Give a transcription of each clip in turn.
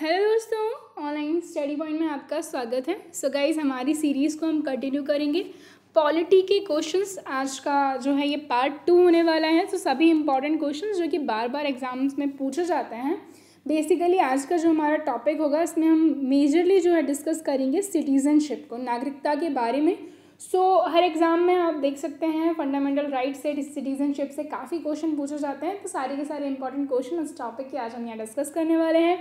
hello दोस्तों online study point में आपका स्वागत है सो so गाइज हमारी सीरीज़ को हम कंटिन्यू करेंगे पॉलिटी के क्वेश्चंस आज का जो है ये पार्ट टू होने वाला है तो so सभी इंपॉर्टेंट क्वेश्चंस जो कि बार बार एग्जाम्स में पूछे जाते हैं बेसिकली आज का जो हमारा टॉपिक होगा इसमें हम मेजरली जो है डिस्कस करेंगे सिटीजनशिप को नागरिकता के बारे में सो so, हर एग्ज़ाम में आप देख सकते हैं फंडामेंटल राइट से सिटीजनशिप से काफ़ी क्वेश्चन पूछे जाते हैं तो सारे के सारे इंपॉर्टेंट क्वेश्चन इस टॉपिक के आज हम यहाँ डिस्कस करने वाले हैं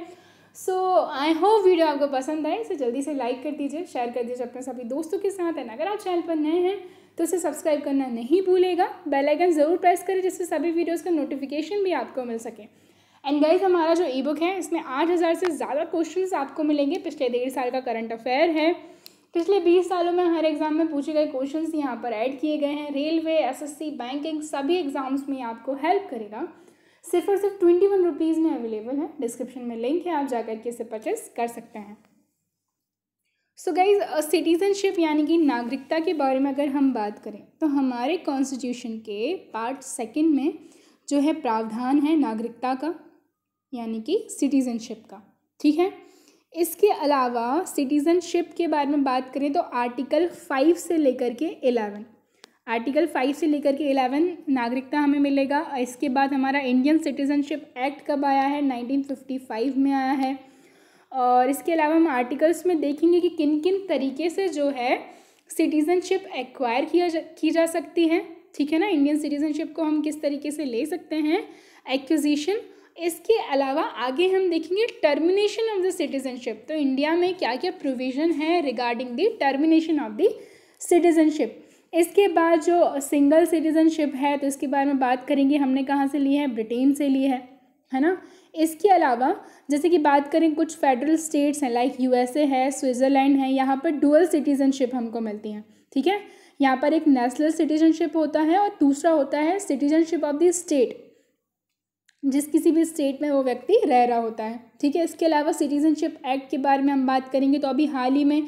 सो आई होप वीडियो आपको पसंद आए इसे जल्दी से लाइक कर दीजिए शेयर कर दीजिए अपने सभी दोस्तों के साथ एंड अगर आप चैनल पर नए हैं तो इसे सब्सक्राइब करना नहीं भूलेगा बेल आइकन ज़रूर प्रेस करें जिससे सभी वीडियोस का नोटिफिकेशन भी आपको मिल सके एंड गाइज हमारा जो ई बुक है इसमें आठ हज़ार से ज़्यादा क्वेश्चन आपको मिलेंगे पिछले डेढ़ साल का करंट अफेयर है पिछले बीस सालों में हर एग्ज़ाम में पूछे गए क्वेश्चन यहाँ पर ऐड किए गए हैं रेलवे सी बैंकिंग सभी एग्ज़ाम्स में आपको हेल्प करेगा सिर्फ और सिर्फ ट्वेंटी वन रुपीज़ में अवेलेबल है डिस्क्रिप्शन में लिंक है आप जाकर के इसे परचेस कर सकते हैं सो गाइज सिटीजनशिप यानी कि नागरिकता के बारे में अगर हम बात करें तो हमारे कॉन्स्टिट्यूशन के पार्ट सेकेंड में जो है प्रावधान है नागरिकता का यानी कि सिटीजनशिप का ठीक है इसके अलावा सिटीजनशिप के बारे में बात करें तो आर्टिकल फाइव से लेकर के एलेवन आर्टिकल फाइव से लेकर के एलेवन नागरिकता हमें मिलेगा इसके बाद हमारा इंडियन सिटीजनशिप एक्ट कब आया है 1955 में आया है और इसके अलावा हम आर्टिकल्स में देखेंगे कि किन किन तरीके से जो है सिटीजनशिप एक्वायर किया जा की जा सकती है ठीक है ना इंडियन सिटीजनशिप को हम किस तरीके से ले सकते हैं एक्विजिशन इसके अलावा आगे हम देखेंगे टर्मिनेशन ऑफ द सिटीजनशिप तो इंडिया में क्या क्या प्रोविज़न है regarding the termination of the citizenship इसके बाद जो सिंगल सिटीज़नशिप है तो इसके बारे में बात करेंगे हमने कहाँ से ली है ब्रिटेन से ली है है ना इसके अलावा जैसे कि बात करें कुछ फेडरल स्टेट्स हैं लाइक यूएसए है स्विट्ज़रलैंड है यहाँ पर डुअल सिटीज़नशिप हमको मिलती हैं ठीक है यहाँ पर एक नेशनल सिटीजनशिप होता है और दूसरा होता है सिटीजनशिप ऑफ द स्टेट जिस किसी भी स्टेट में वो व्यक्ति रह रहा होता है ठीक है इसके अलावा सिटीजनशिप एक्ट के बारे में हम बात करेंगे तो अभी हाल ही में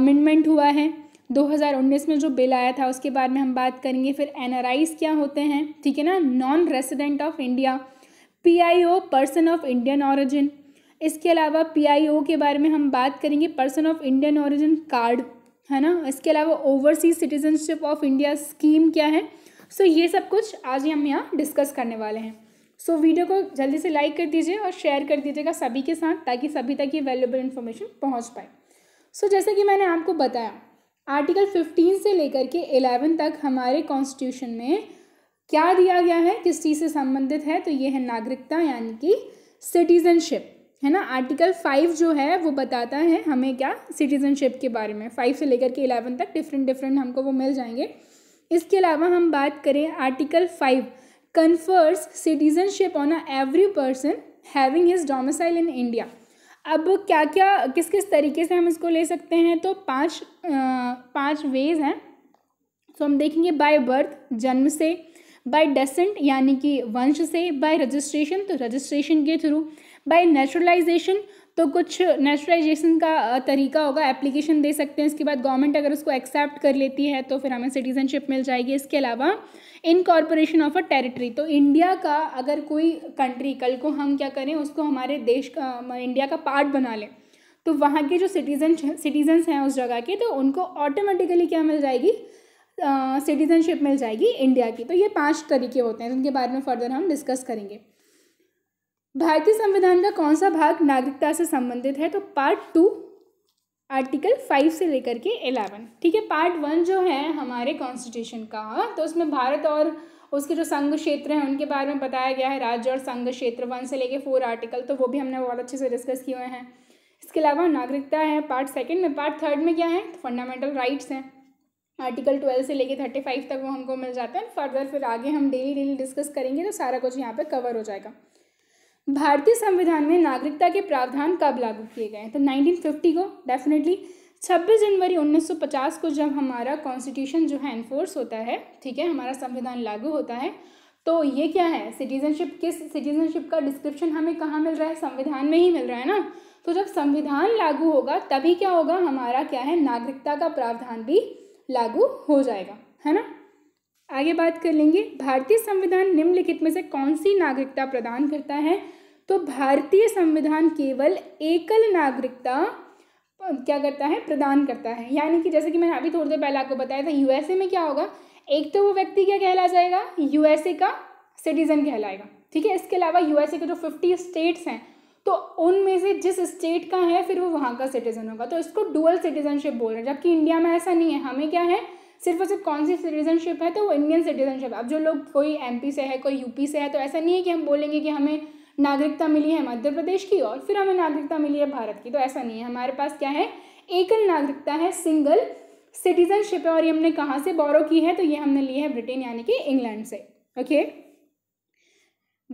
अमेंडमेंट हुआ है 2019 में जो बिल आया था उसके बारे में हम बात करेंगे फिर एन क्या होते हैं ठीक है ना non resident of India P person of Indian origin इसके अलावा पी के बारे में हम बात करेंगे person of Indian origin card है ना इसके अलावा overseas citizenship of India scheme क्या है सो so, ये सब कुछ आज हम यहाँ डिस्कस करने वाले हैं सो so, वीडियो को जल्दी से लाइक कर दीजिए और शेयर कर दीजिएगा सभी के साथ ताकि सभी तक ये वैल्यूबल इन्फॉर्मेशन पहुँच पाए सो so, जैसे कि मैंने आपको बताया आर्टिकल 15 से लेकर के 11 तक हमारे कॉन्स्टिट्यूशन में क्या दिया गया है किस चीज़ से संबंधित है तो ये है नागरिकता यानी कि सिटीजनशिप है ना आर्टिकल फाइव जो है वो बताता है हमें क्या सिटीजनशिप के बारे में फाइव से लेकर के इलेवन तक डिफरेंट डिफरेंट हमको वो मिल जाएंगे इसके अलावा हम बात करें article five confers citizenship on a every person having his domicile in India अब क्या क्या किस किस तरीके से हम इसको ले सकते हैं तो पांच पांच वेज हैं तो हम देखेंगे बाय बर्थ जन्म से बाय डेसेंट यानी कि वंश से बाय रजिस्ट्रेशन तो रजिस्ट्रेशन के थ्रू बाय नेचुरलाइजेशन तो कुछ नेचुरलाइजेशन का तरीका होगा एप्लीकेशन दे सकते हैं इसके बाद गवर्नमेंट अगर उसको एक्सेप्ट कर लेती है तो फिर हमें सिटीजनशिप मिल जाएगी इसके अलावा इनकॉर्पोरेशन ऑफ अ टेरिटरी तो इंडिया का अगर कोई कंट्री कल को हम क्या करें उसको हमारे देश का इंडिया का पार्ट बना लें तो वहाँ के जो सिटीजन सिटीजन्स हैं उस जगह के तो उनको ऑटोमेटिकली क्या मिल जाएगी सिटीजनशिप uh, मिल जाएगी इंडिया की तो ये पांच तरीके होते हैं जिनके बारे में फर्दर हम डिस्कस करेंगे भारतीय संविधान का कौन सा भाग नागरिकता से संबंधित है तो पार्ट टू आर्टिकल फाइव से लेकर के एलेवन ठीक है पार्ट वन जो है हमारे कॉन्स्टिट्यूशन का तो उसमें भारत और उसके जो संघ क्षेत्र हैं उनके बारे में बताया गया है राज्य और संघ क्षेत्र वन से लेके फोर आर्टिकल तो वो भी हमने बहुत अच्छे से डिस्कस किए हुए हैं इसके अलावा नागरिकता है पार्ट सेकेंड में पार्ट थर्ड में क्या है तो फंडामेंटल राइट्स हैं आर्टिकल ट्वेल्व से लेके थर्टी फाइव तक वो हमको मिल जाते हैं फर्दर फिर आगे हम डेली डेली डिस्कस करेंगे तो सारा कुछ यहाँ पर कवर हो जाएगा भारतीय संविधान में नागरिकता के प्रावधान कब लागू किए गए तो 1950 को डेफिनेटली 26 जनवरी 1950 को जब हमारा कॉन्स्टिट्यूशन जो है इन्फोर्स होता है ठीक है हमारा संविधान लागू होता है तो ये क्या है सिटीजनशिप किस सिटीजनशिप का डिस्क्रिप्शन हमें कहाँ मिल रहा है संविधान में ही मिल रहा है ना तो जब संविधान लागू होगा तभी क्या होगा हमारा क्या है नागरिकता का प्रावधान भी लागू हो जाएगा है ना आगे बात कर लेंगे भारतीय संविधान निम्नलिखित में से कौन सी नागरिकता प्रदान करता है तो भारतीय संविधान केवल एकल नागरिकता क्या करता है प्रदान करता है यानी कि जैसे कि मैंने अभी थोड़ी देर पहले आपको बताया था यूएसए में क्या होगा एक तो वो व्यक्ति क्या कहला जाएगा यूएसए का सिटीजन कहलाएगा ठीक है इसके अलावा यूएसए के जो फिफ्टी स्टेट्स हैं तो उनमें से जिस स्टेट का है फिर वो वहाँ का सिटीजन होगा तो इसको डुअल सिटीजनशिप बोल रहे हैं जबकि इंडिया में ऐसा नहीं है हमें क्या है सिर्फ और सिर्फ कौन सी सिटीजनशिप है तो वो इंडियन सिटीजनशिप अब जो लोग कोई एम से है कोई यूपी से है तो ऐसा नहीं है कि हम बोलेंगे कि हमें नागरिकता मिली है मध्य प्रदेश की और फिर हमें नागरिकता मिली है भारत की तो ऐसा नहीं है हमारे पास क्या है एकल नागरिकता है सिंगल सिटीजनशिप है और ये हमने कहाँ से बोरो की है तो ये हमने ली है ब्रिटेन यानी कि इंग्लैंड से ओके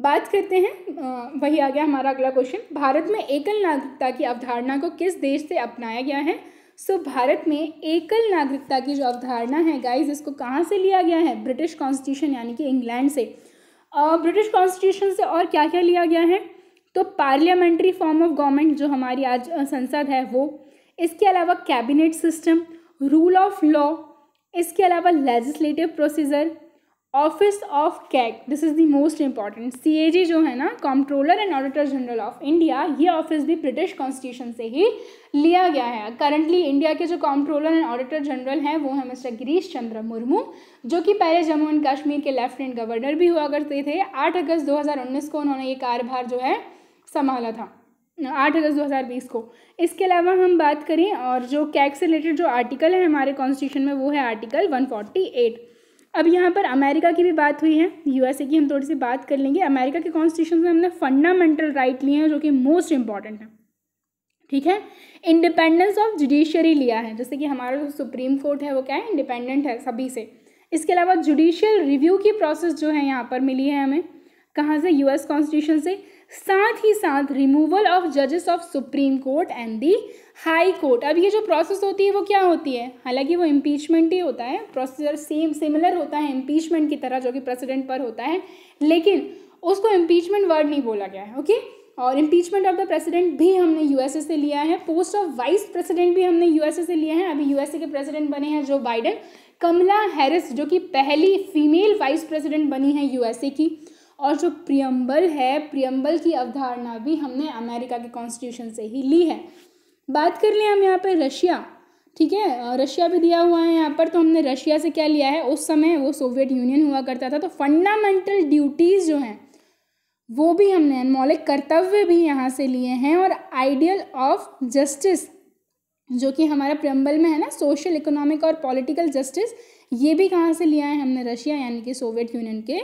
बात करते हैं वही आ गया हमारा अगला क्वेश्चन भारत में एकल नागरिकता की अवधारणा को किस देश से अपनाया गया है सो so, भारत में एकल नागरिकता की जो अवधारणा है गाइज इसको कहाँ से लिया गया है ब्रिटिश कॉन्स्टिट्यूशन यानी कि इंग्लैंड से ब्रिटिश कॉन्स्टिट्यूशन से और क्या क्या लिया गया है तो पार्लियामेंट्री फॉर्म ऑफ गवर्नमेंट जो हमारी आज संसद है वो इसके अलावा cabinet system rule of law इसके अलावा legislative procedure office of CAG this is the most important जी जो है ना comptroller and auditor general of India ये ऑफिस भी ब्रिटिश कॉन्स्टिट्यूशन से ही लिया गया है करंटली इंडिया के जो कॉम्प्ट्रोलर एंड ऑडिटर जनरल हैं वो हैं मिस्टर गिरीश चंद्र मुर्मू जो कि पहले जम्मू एंड कश्मीर के लेफ्टिनेंट गवर्नर भी हुआ करते थे आठ अगस्त दो हजार उन्नीस को उन्होंने ये कार्यभार जो है संभाला था आठ अगस्त दो हजार बीस को इसके अलावा हम बात करें और जो कैग से रिलेटेड जो आर्टिकल है हमारे कॉन्स्टिट्यूशन में वो है आर्टिकल वन फोर्टी एट अब यहाँ पर अमेरिका की भी बात हुई है यूएसए की हम थोड़ी सी बात कर लेंगे अमेरिका के कॉन्स्टिट्यूशन में हमने फंडामेंटल राइट लिए हैं जो कि मोस्ट इंपॉर्टेंट है ठीक है इंडिपेंडेंस ऑफ जुडिशियरी लिया है जैसे कि हमारा जो सुप्रीम कोर्ट है वो क्या है इंडिपेंडेंट है सभी से इसके अलावा जुडिशियल रिव्यू की प्रोसेस जो है यहाँ पर मिली है हमें कहाँ से यूएस कॉन्स्टिट्यूशन से साथ ही साथ रिमूवल ऑफ जजेस of supreme court and the high court अब ये जो प्रोसेस होती है वो क्या होती है हालांकि वो इम्पीचमेंट ही होता है प्रोसीजर सेम सिमिलर होता है इम्पीचमेंट की तरह जो कि प्रेसिडेंट पर होता है लेकिन उसको इम्पीचमेंट वर्ड नहीं बोला गया है ओके और इम्पीचमेंट ऑफ द प्रेसिडेंट भी हमने यूएसए से लिया है पोस्ट ऑफ वाइस प्रेसिडेंट भी हमने यूएसए से लिया है अभी यूएसए के प्रेसिडेंट बने हैं जो बाइडन कमला हैरिस जो कि पहली फीमेल वाइस प्रेसिडेंट बनी है यूएसए की और जो प्रियम्बल है प्रियम्बल की अवधारणा भी हमने अमेरिका के कॉन्स्टिट्यूशन से ही ली है बात कर लें हम यहाँ पर रशिया ठीक है रशिया भी दिया हुआ है यहाँ पर तो हमने रशिया से क्या लिया है उस समय वो सोवियत यूनियन हुआ करता था तो फंडामेंटल ड्यूटीज़ जो हैं वो भी हमने मौलिक कर्तव्य भी यहाँ से लिए हैं और आइडियल ऑफ जस्टिस जो कि हमारा प्रम्बल में है ना सोशल इकोनॉमिक और पॉलिटिकल जस्टिस ये भी कहाँ से लिया है हमने रशिया यानी कि सोवियत यूनियन के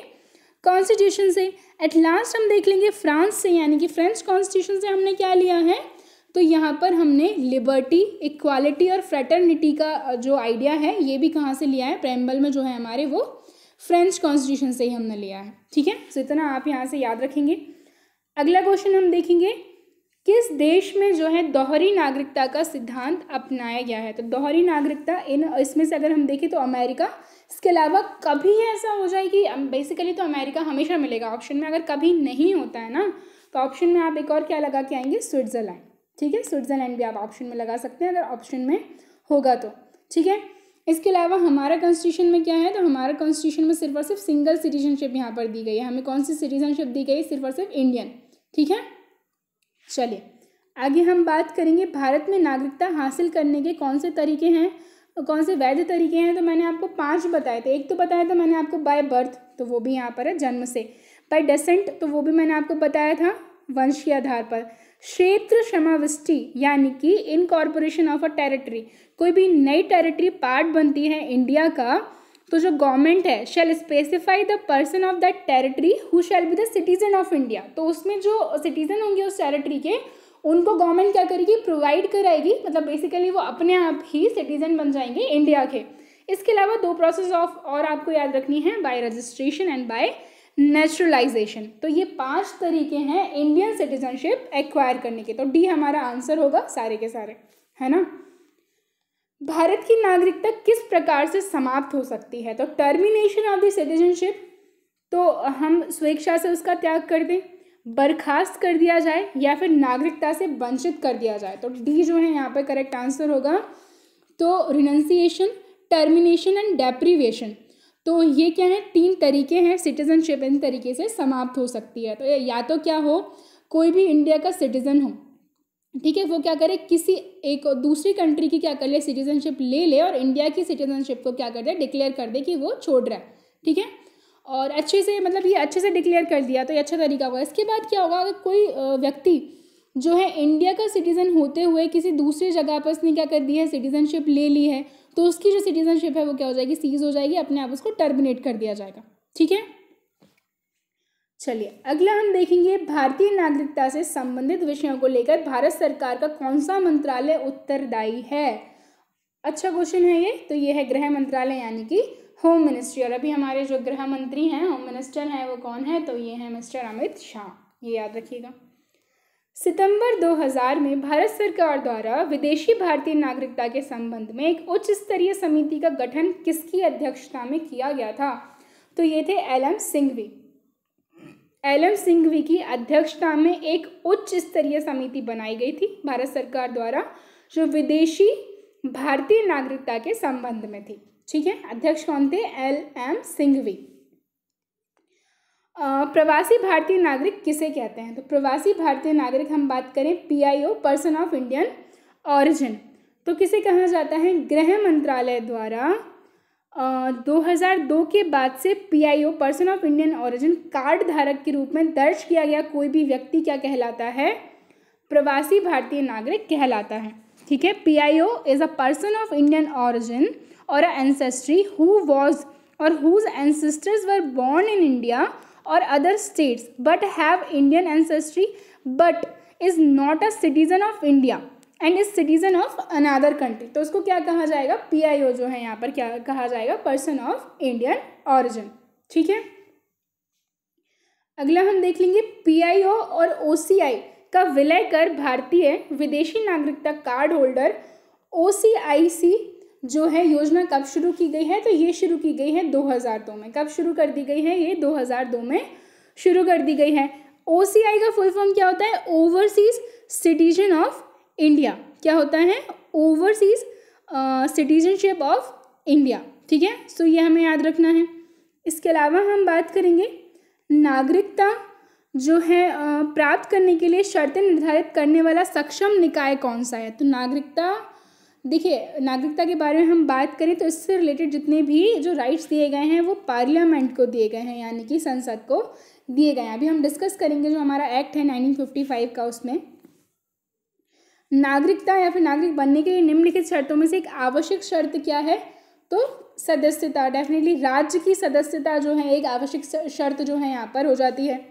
कॉन्स्टिट्यूशन से एट लास्ट हम देख लेंगे फ्रांस से यानी कि फ्रेंच कॉन्स्टिट्यूशन से हमने क्या लिया है तो यहाँ पर हमने लिबर्टी इक्वालिटी और फ्रेटर्निटी का जो आइडिया है ये भी कहाँ से लिया है प्रेम्बल में जो है हमारे वो फ्रेंच कॉन्स्टिट्यूशन से ही हमने लिया है ठीक है सो इतना आप यहाँ से याद रखेंगे अगला क्वेश्चन हम देखेंगे किस देश में जो है दोहरी नागरिकता का सिद्धांत अपनाया गया है तो दोहरी नागरिकता इन इसमें से अगर हम देखें तो अमेरिका इसके अलावा कभी ऐसा हो जाए कि बेसिकली तो अमेरिका हमेशा मिलेगा ऑप्शन में अगर कभी नहीं होता है ना तो ऑप्शन में आप एक और क्या लगा के आएंगे स्विट्ज़रलैंड ठीक है स्विट्ज़रलैंड भी आप ऑप्शन में लगा सकते हैं अगर ऑप्शन में होगा तो ठीक है इसके अलावा हमारा कॉन्स्टिट्यूशन में क्या है तो हमारा कॉन्स्टिट्यूशन में सिर्फ और सिर्फ सिंगल सिटीजनशिप यहाँ पर दी गई है हमें कौन सी सिटीजनशिप दी गई सिर्फ और सिर्फ इंडियन ठीक है चलिए आगे हम बात करेंगे भारत में नागरिकता हासिल करने के कौन से तरीके हैं कौन से वैध तरीके हैं तो मैंने आपको पांच बताए थे एक तो बताया था मैंने आपको बाय बर्थ तो वो भी यहाँ पर है जन्म से बाय डेसेंट तो वो भी मैंने आपको बताया था वंश के आधार पर क्षेत्र क्षमावृष्टि यानी कि इनकॉर्पोरेशन ऑफ अ टेरिटरी कोई भी नई टेरिटरी पार्ट बनती है इंडिया का तो जो गवर्नमेंट है shall specify the person of that territory who shall be the citizen of India तो उसमें जो सिटीजन होंगे उस टेरिटरी के उनको गवर्नमेंट क्या करेगी प्रोवाइड कराएगी मतलब बेसिकली वो अपने आप ही सिटीजन बन जाएंगे इंडिया के इसके अलावा दो प्रोसेस ऑफ और आपको याद रखनी है by registration and by naturalisation तो ये पांच तरीके हैं इंडियन सिटीजनशिप एक्वायर करने के तो डी हमारा आंसर होगा सारे के सारे है ना भारत की नागरिकता किस प्रकार से समाप्त हो सकती है तो टर्मिनेशन ऑफ द सिटीजनशिप तो हम स्वेच्छा से उसका त्याग कर दें बर्खास्त कर दिया जाए या फिर नागरिकता से वंचित कर दिया जाए तो डी जो है यहाँ पर करेक्ट आंसर होगा तो रिनंसिएशन टर्मिनेशन एंड डेप्रीवेशन तो ये क्या है तीन तरीके हैं सिटीजनशिप इन तरीके से समाप्त हो सकती है तो या तो क्या हो कोई भी इंडिया का सिटीज़न हो ठीक है वो क्या करे किसी एक दूसरी कंट्री की क्या कर ले सिटीजनशिप ले ले और इंडिया की सिटीजनशिप को क्या कर दे डिक्लेयर कर दे कि वो छोड़ रहा है ठीक है और अच्छे से मतलब ये अच्छे से डिक्लेयर कर दिया तो ये अच्छा तरीका होगा इसके बाद क्या होगा अगर कोई व्यक्ति जो है इंडिया का सिटीज़न होते हुए किसी दूसरी जगह पर उसने क्या कर दी है सिटीज़नशिप ले ली है तो उसकी जो सिटीज़नशिप है वो क्या हो जाएगी सीज़ हो जाएगी अपने आप उसको टर्मिनेट कर दिया जाएगा ठीक है चलिए अगला हम देखेंगे भारतीय नागरिकता से संबंधित विषयों को लेकर भारत सरकार का कौन सा मंत्रालय उत्तरदायी है अच्छा क्वेश्चन है ये तो ये है गृह मंत्रालय यानी कि होम मिनिस्ट्री और अभी हमारे जो गृह मंत्री हैं होम मिनिस्टर हैं वो कौन है तो ये हैं मिस्टर अमित शाह ये याद रखिएगा सितंबर 2000 में भारत सरकार द्वारा विदेशी भारतीय नागरिकता के संबंध में एक उच्च स्तरीय समिति का गठन किसकी अध्यक्षता में किया गया था तो ये थे L M Singhvi L M Singhvi की अध्यक्षता में एक उच्च स्तरीय समिति बनाई गई थी भारत सरकार द्वारा जो विदेशी भारतीय नागरिकता के संबंध में थी ठीक है अध्यक्ष कौन थे एल एम सिंघवी प्रवासी भारतीय नागरिक किसे कहते हैं तो प्रवासी भारतीय नागरिक हम बात करें PIO person of Indian origin तो किसे कहा जाता है गृह मंत्रालय द्वारा हज़ार दो के बाद से PIO person of Indian origin card धारक के रूप में दर्ज किया गया कोई भी व्यक्ति क्या कहलाता है प्रवासी भारतीय नागरिक कहलाता है ठीक है P I O is a person of Indian origin or ancestry who was or whose ancestors were born in India or other states but have Indian ancestry but is not a citizen of India and is citizen of another country तो उसको क्या कहा जाएगा P I ओ जो है यहाँ पर क्या कहा जाएगा पर्सन ऑफ इंडियन ऑरिजिन ठीक है अगला हम देख लेंगे पी आई ओ और ओ सी आई का विलय कर भारतीय विदेशी नागरिकता कार्ड होल्डर ओ सी आई सी जो है योजना कब शुरू की गई है तो ये शुरू की गई है 2002 में कब शुरू कर दी गई है ये 2002 में शुरू कर दी गई है ओ का फुल फॉर्म क्या होता है ओवरसीज सिटीजन ऑफ इंडिया क्या होता है ओवरसीज सिटीजनशिप ऑफ इंडिया ठीक है सो ये हमें याद रखना है इसके अलावा हम बात करेंगे नागरिकता जो है प्राप्त करने के लिए शर्तें निर्धारित करने वाला सक्षम निकाय कौन सा है तो नागरिकता देखिए नागरिकता के बारे में हम बात करें तो इससे रिलेटेड जितने भी जो राइट्स दिए गए हैं वो पार्लियामेंट को दिए गए हैं यानी कि संसद को दिए गए हैं अभी हम डिस्कस करेंगे जो हमारा एक्ट है 1955 का उसमें नागरिकता या फिर नागरिक बनने के लिए निम्नलिखित शर्तों में से एक आवश्यक शर्त क्या है तो सदस्यता डेफिनेटली राज्य की सदस्यता जो है एक आवश्यक शर्त जो है यहाँ पर हो जाती है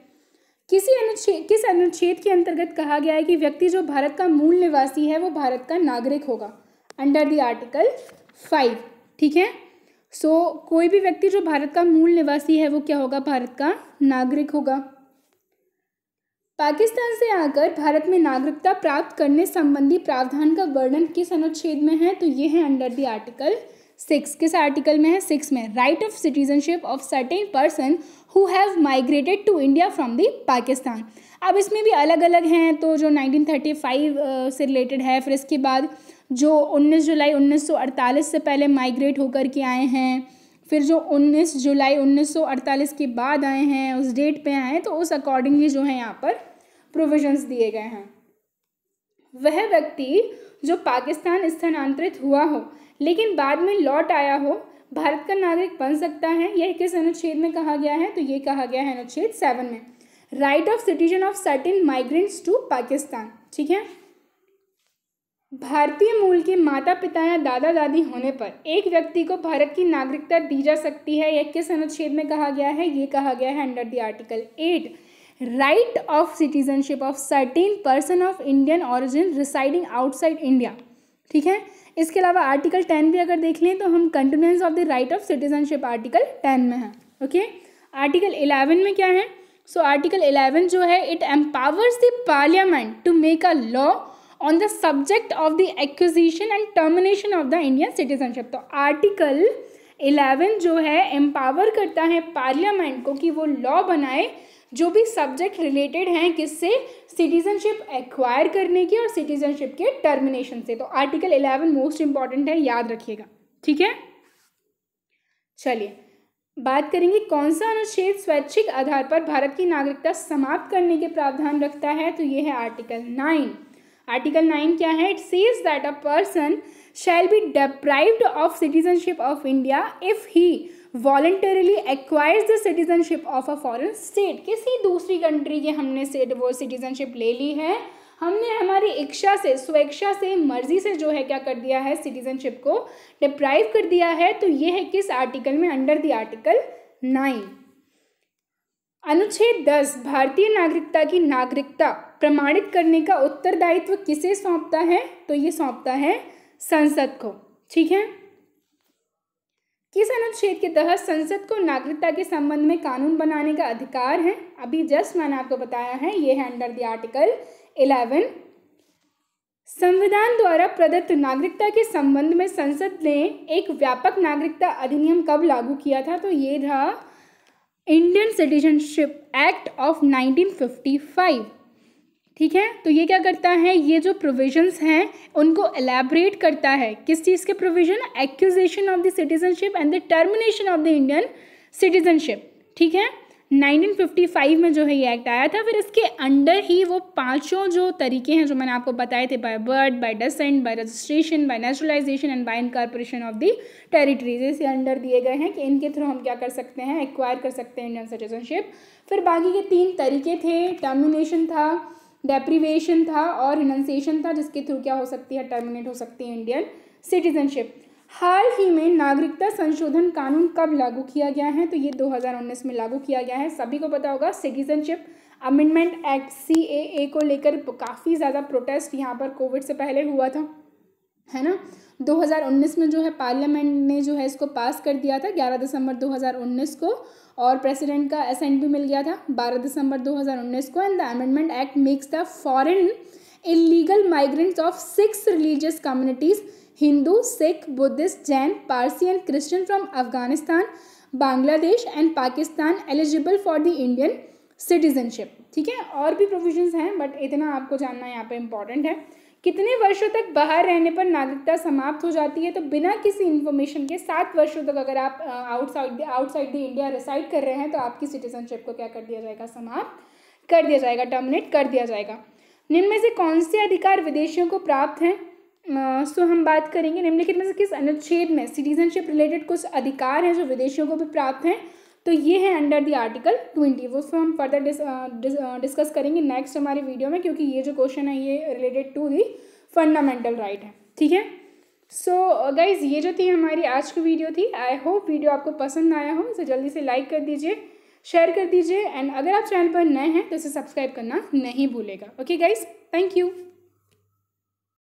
किसी अनुच्छेद किस अनुच्छेद के अंतर्गत कहा गया है कि व्यक्ति जो भारत का मूल निवासी है वो भारत का नागरिक होगा अंडर द आर्टिकल फाइव ठीक है सो so, कोई भी व्यक्ति जो भारत का मूल निवासी है वो क्या होगा भारत का नागरिक होगा पाकिस्तान से आकर भारत में नागरिकता प्राप्त करने संबंधी प्रावधान का वर्णन किस अनुच्छेद में है तो ये है अंडर द आर्टिकल सिक्स किस आर्टिकल में है सिक्स में right of citizenship of certain person who have migrated to India from the Pakistan अब इसमें भी अलग अलग हैं तो जो 1935 से रिलेटेड है फिर इसके बाद जो 19 जुलाई 1948 से पहले माइग्रेट होकर के आए हैं फिर जो 19 जुलाई 1948 के बाद आए हैं उस डेट पे आए हैं तो उस अकॉर्डिंगली जो है यहाँ पर प्रोविजंस दिए गए हैं वह व्यक्ति जो पाकिस्तान स्थानांतरित हुआ हो लेकिन बाद में लौट आया हो भारत का नागरिक बन सकता है यह किस अनुच्छेद में कहा गया है तो ये कहा गया है अनुच्छेद सेवन में right of citizen of certain migrants to Pakistan ठीक है भारतीय मूल के माता पिता या दादा दादी होने पर एक व्यक्ति को भारत की नागरिकता दी जा सकती है यह किस अनुच्छेद में कहा गया है ये कहा गया है under the article eight right of citizenship of certain person of Indian origin residing outside India ठीक है इसके अलावा आर्टिकल टेन भी अगर देख लें तो हम continuous of the right of citizenship article ten में है ओके आर्टिकल इलेवन में क्या है सो आर्टिकल इलेवन जो है it empowers the parliament to make a law on the subject of the acquisition and termination of the Indian citizenship तो article eleven जो है एम्पावर करता है पार्लियामेंट को कि वो लॉ बनाए जो भी सब्जेक्ट रिलेटेड हैं किससे सिटीजनशिप एक्वायर करने की और सिटीजनशिप के टर्मिनेशन से तो आर्टिकल इलेवन मोस्ट इंपॉर्टेंट है याद रखिएगा ठीक है चलिए बात करेंगे कौन सा अनुच्छेद स्वैच्छिक आधार पर भारत की नागरिकता समाप्त करने के प्रावधान रखता है तो ये है आर्टिकल नाइन आर्टिकल नाइन क्या है it says that a person shall be deprived of citizenship of India if he voluntarily acquires the citizenship of a foreign state किसी दूसरी कंट्री के हमने सेट वो सिटीजनशिप ले ली है हमने हमारी इच्छा से स्वेच्छा से मर्जी से जो है क्या कर दिया है सिटीजनशिप को डिप्राइव कर दिया है तो ये है किस आर्टिकल में अंडर द आर्टिकल नाइन अनुच्छेद दस भारतीय नागरिकता की नागरिकता प्रमाणित करने का उत्तरदायित्व किसे सौंपता है तो ये सौंपता है संसद को ठीक है किस अनुच्छेद के तहत संसद को नागरिकता के संबंध में कानून बनाने का अधिकार है अभी जस्ट मैंने आपको बताया है ये है अंडर द आर्टिकल इलेवन संविधान द्वारा प्रदत्त नागरिकता के संबंध में संसद ने एक व्यापक नागरिकता अधिनियम कब लागू किया था तो ये था इंडियन सिटीजनशिप एक्ट ऑफ 1955 ठीक है तो ये क्या करता है ये जो प्रोविजंस हैं उनको एलैबरेट करता है किस चीज़ के provision acquisition of the citizenship and the termination of the Indian citizenship ठीक है 1955 में जो है ये एक्ट आया था फिर इसके अंडर ही वो पांचों जो तरीके हैं जो मैंने आपको बताए थे by birth by descent by registration by naturalisation and by incorporation of the territories इसके अंडर दिए गए हैं कि इनके थ्रू हम क्या कर सकते हैं एक्वायर कर सकते हैं इंडियन सिटीजनशिप फिर बाकी के तीन तरीके थे टर्मिनेशन था डेप्रीवेशन था और रिनंसिएशन था जिसके थ्रू क्या हो सकती है टर्मिनेट हो सकती है इंडियन सिटीजनशिप हाल ही में नागरिकता संशोधन कानून कब लागू किया गया है तो ये 2019 में लागू किया गया है सभी को पता होगा सिटीजनशिप अमेंडमेंट एक्ट सी को लेकर काफ़ी ज़्यादा प्रोटेस्ट यहाँ पर कोविड से पहले हुआ था है ना 2019 में जो है पार्लियामेंट ने जो है इसको पास कर दिया था 11 दिसंबर 2019 को और प्रेसिडेंट का असेंट भी मिल गया था 12 दिसंबर 2019 को and the amendment act makes the foreign illegal migrants of six religious communities Hindu Sikh Buddhist Jain Parsi and Christian from Afghanistan Bangladesh and Pakistan eligible for the Indian citizenship ठीक है और भी प्रोविजन हैं बट इतना आपको जानना यहाँ पे इम्पॉर्टेंट है कितने वर्षों तक बाहर रहने पर नागरिकता समाप्त हो जाती है तो बिना किसी इन्फॉर्मेशन के सात वर्षों तक अगर आप outside outside the India reside कर रहे हैं तो आपकी सिटीजनशिप को क्या कर दिया जाएगा समाप्त कर दिया जाएगा टर्मिनेट कर दिया जाएगा निम्न में से कौन से अधिकार विदेशियों को प्राप्त हैं सो हम बात करेंगे निम्नलिखित में से किस अनुच्छेद में सिटीजनशिप रिलेटेड कुछ अधिकार हैं जो विदेशियों को भी प्राप्त हैं तो ये है अंडर द आर्टिकल ट्वेंटी वो उसको हम फर्दर डिस, डिस, डिस्कस करेंगे नेक्स्ट हमारे वीडियो में क्योंकि ये जो क्वेश्चन है ये related to the fundamental right है ठीक है सो so, गाइज़ uh, ये जो थी हमारी आज की वीडियो थी आई होप वीडियो आपको पसंद आया हो तो जल्दी से लाइक कर दीजिए शेयर कर दीजिए एंड अगर आप चैनल पर नए हैं तो इसे सब्सक्राइब करना नहीं भूलेगा ओके गाइज़ थैंक यू